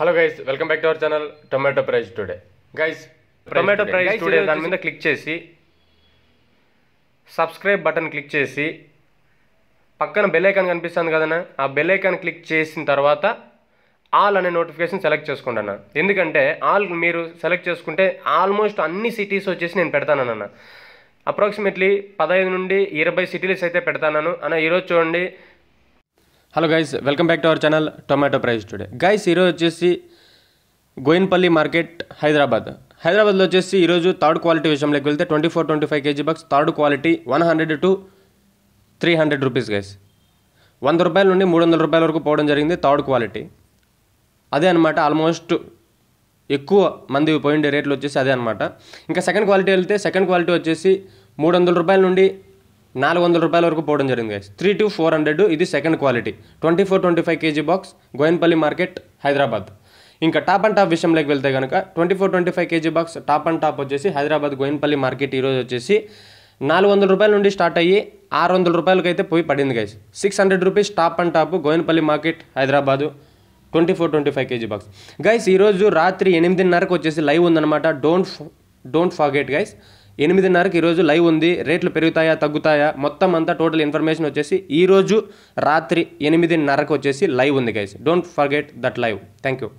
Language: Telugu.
hello guys welcome back to our channel tomato price today guys tomato price today దాని మీద క్లిక్ చేసి సబ్స్క్రైబ్ బటన్ క్లిక్ చేసి పక్కన బెల్లైకాన్ కనిపిస్తుంది కదనా ఆ బెల్లైకాన్ క్లిక్ చేసిన తర్వాత ఆల్ అనే నోటిఫికేషన్ సెలెక్ట్ చేసుకోండి అన్న ఎందుకంటే ఆల్ మీరు సెలెక్ట్ చేసుకుంటే ఆల్మోస్ట్ అన్ని సిటీస్ వచ్చేసి నేను పెడతానన్న అప్రాక్సిమేట్లీ పదహైదు నుండి ఇరవై సిటీస్ అయితే పెడతాను అన్న ఈరోజు చూడండి hello guys welcome back to our channel tomato price today guys ఈరోజు వచ్చేసి గోయిన్పల్లి మార్కెట్ హైదరాబాద్ హైదరాబాద్లో వచ్చేసి ఈరోజు థర్డ్ క్వాలిటీ విషయంలోకి వెళ్తే twenty four twenty five KG box third quality one hundred to three hundred rupees guys వంద రూపాయల నుండి మూడు వందల రూపాయల వరకు పోవడం జరిగింది థర్డ్ క్వాలిటీ అదే అనమాట ఆల్మోస్ట్ ఎక్కువ మంది పోయిండే రేట్లు వచ్చేసి అదే అనమాట ఇంకా సెకండ్ క్వాలిటీ వెళ్తే సెకండ్ క్వాలిటీ వచ్చేసి మూడు వందల రూపాయల నుండి నాలుగు వందల రూపాయల వరకు పోవడం జరిగింది guys three to four hundred ఇది second quality twenty four twenty five KG box Goyanpalli market Hyderabad ఇంకా టాప్ అండ్ టాప్ విషయంలోకి వెళ్తే కనుక twenty four twenty five KG box top and top వచ్చేసి హైదరాబాద్ గోయన్పల్లి మార్కెట్ ఈరోజు వచ్చేసి నాలుగు వందల రూపాయల నుండి స్టార్ట్ అయ్యి ఆరు వందల రూపాయలకైతే పోయి పడింది guys six hundred rupees top and top Goyanpalli market Hyderabad twenty four twenty five KG box guys ఈరోజు రాత్రి ఎనిమిదిన్నరకు వచ్చేసి లైవ్ ఉందన్నమాట డోంట్ డోంట్ ఫాగెట్ గైస్ ఎనిమిదిన్నరకు ఈరోజు లైవ్ ఉంది రేట్లు పెరుగుతాయా తగ్గుతాయా మొత్తం అంతా టోటల్ ఇన్ఫర్మేషన్ వచ్చేసి ఈరోజు రాత్రి ఎనిమిదిన్నరకు వచ్చేసి లైవ్ ఉంది guys don't forget that live thank you